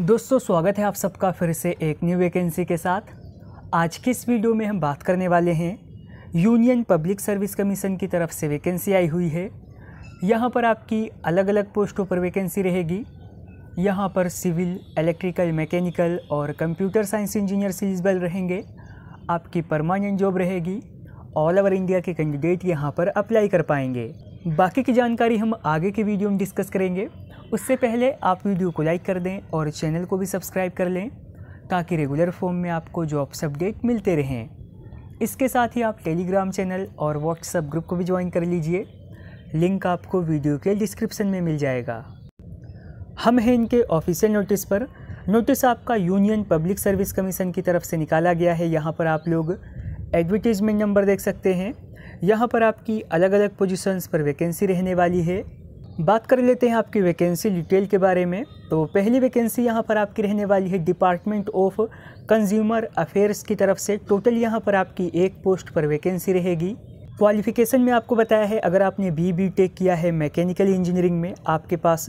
दोस्तों स्वागत है आप सबका फिर से एक न्यू वैकेंसी के साथ आज के इस वीडियो में हम बात करने वाले हैं यूनियन पब्लिक सर्विस कमीशन की तरफ से वैकेंसी आई हुई है यहाँ पर आपकी अलग अलग पोस्टों पर वैकेंसी रहेगी यहाँ पर सिविल इलेक्ट्रिकल मैकेनिकल और कंप्यूटर साइंस इंजीनियर सीजबल रहेंगे आपकी परमानेंट जॉब रहेगी ऑल ओवर इंडिया के कैंडिडेट यहाँ पर अप्लाई कर पाएंगे बाकी की जानकारी हम आगे के वीडियो में डिस्कस करेंगे उससे पहले आप वीडियो को लाइक कर दें और चैनल को भी सब्सक्राइब कर लें ताकि रेगुलर फॉर्म में आपको जॉब्स अपडेट मिलते रहें इसके साथ ही आप टेलीग्राम चैनल और व्हाट्सएप ग्रुप को भी ज्वाइन कर लीजिए लिंक आपको वीडियो के डिस्क्रिप्शन में मिल जाएगा हम हैं इनके ऑफिशियल नोटिस पर नोटिस आपका यूनियन पब्लिक सर्विस कमीशन की तरफ से निकाला गया है यहाँ पर आप लोग एडवर्टीज़मेंट नंबर देख सकते हैं यहाँ पर आपकी अलग अलग पोजीशंस पर वैकेंसी रहने वाली है बात कर लेते हैं आपकी वैकेंसी डिटेल के बारे में तो पहली वैकेंसी यहाँ पर आपकी रहने वाली है डिपार्टमेंट ऑफ कंज्यूमर अफेयर्स की तरफ से टोटल यहाँ पर आपकी एक पोस्ट पर वैकेंसी रहेगी क्वालिफ़िकेशन में आपको बताया है अगर आपने बी बी टेक किया है मैकेनिकल इंजीनियरिंग में आपके पास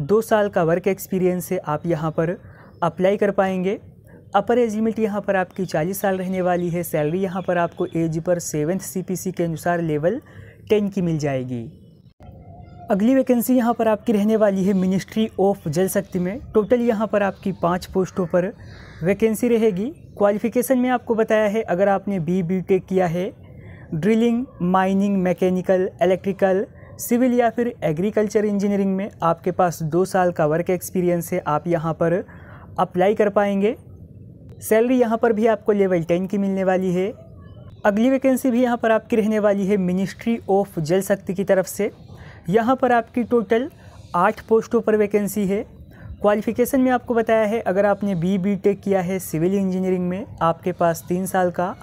दो साल का वर्क एक्सपीरियंस है आप यहाँ पर अप्लाई कर पाएंगे अपर एज लिमिट यहाँ पर आपकी चालीस साल रहने वाली है सैलरी यहाँ पर आपको एज पर सेवेंथ सी के अनुसार लेवल टेन की मिल जाएगी अगली वैकेंसी यहाँ पर आपकी रहने वाली है मिनिस्ट्री ऑफ जल शक्ति में टोटल यहाँ पर आपकी पाँच पोस्टों पर वैकेंसी रहेगी क्वालिफिकेशन में आपको बताया है अगर आपने बी बी टेक किया है drilling mining mechanical electrical civil या फिर एग्रीकल्चर इंजीनियरिंग में आपके पास दो साल का वर्क एक्सपीरियंस है आप यहाँ पर अप्लाई कर पाएंगे सैलरी यहाँ पर भी आपको लेवल टेन की मिलने वाली है अगली वैकेंसी भी यहाँ पर आपकी रहने वाली है मिनिस्ट्री ऑफ जल शक्ति की तरफ से यहाँ पर आपकी टोटल आठ पोस्टों पर वैकेंसी है क्वालिफ़िकेशन में आपको बताया है अगर आपने बी बी टेक किया है सिविल इंजीनियरिंग में आपके पास तीन साल का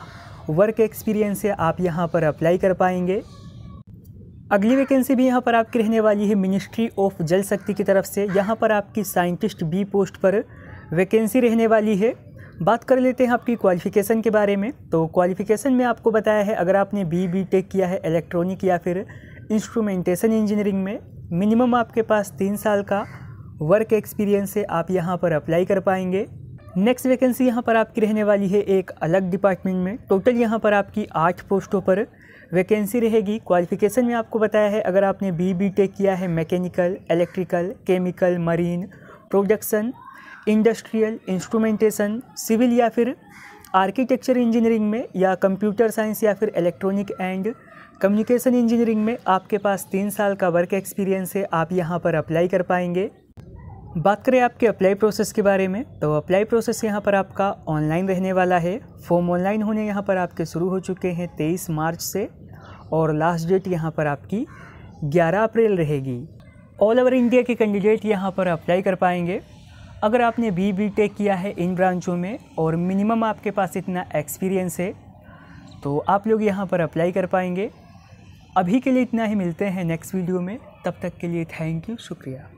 वर्क एक्सपीरियंस है आप यहाँ पर अप्लाई कर पाएंगे अगली वैकेंसी भी यहाँ पर आपकी रहने वाली है मिनिस्ट्री ऑफ जल शक्ति की तरफ से यहाँ पर आपकी साइंटिस्ट बी पोस्ट पर वैकेंसी रहने वाली है बात कर लेते हैं आपकी क्वालिफ़िकेशन के बारे में तो क्वालिफ़िकेशन में आपको बताया है अगर आपने बी बी टेक किया है इलेक्ट्रॉनिक या फिर इंस्ट्रूमेंटेशन इंजीनियरिंग में मिनिमम आपके पास तीन साल का वर्क एक्सपीरियंस है आप यहाँ पर अप्लाई कर पाएंगे नेक्स्ट वैकेंसी यहाँ पर आपकी रहने वाली है एक अलग डिपार्टमेंट में टोटल यहाँ पर आपकी आठ पोस्टों पर वैकेंसी रहेगी क्वालिफिकेशन में आपको बताया है अगर आपने बी बी टेक किया है mechanical electrical chemical marine production industrial instrumentation civil या फिर आर्किटेक्चर इंजीनियरिंग में या कंप्यूटर साइंस या फिर इलेक्ट्रॉनिक एंड कम्युनिकेशन इंजीनियरिंग में आपके पास तीन साल का वर्क एक्सपीरियंस है आप यहाँ पर अप्लाई कर पाएंगे बात करें आपके अप्लाई प्रोसेस के बारे में तो अप्लाई प्रोसेस यहाँ पर आपका ऑनलाइन रहने वाला है फॉर्म ऑनलाइन होने यहाँ पर आपके शुरू हो चुके हैं तेईस मार्च से और लास्ट डेट यहाँ पर आपकी ग्यारह अप्रैल रहेगी ऑल ओवर इंडिया के कैंडिडेट यहाँ पर अप्लाई कर पाएंगे अगर आपने बी बी टेक किया है इन ब्रांचों में और मिनिमम आपके पास इतना एक्सपीरियंस है तो आप लोग यहाँ पर अप्लाई कर पाएंगे अभी के लिए इतना ही मिलते हैं नेक्स्ट वीडियो में तब तक के लिए थैंक यू शुक्रिया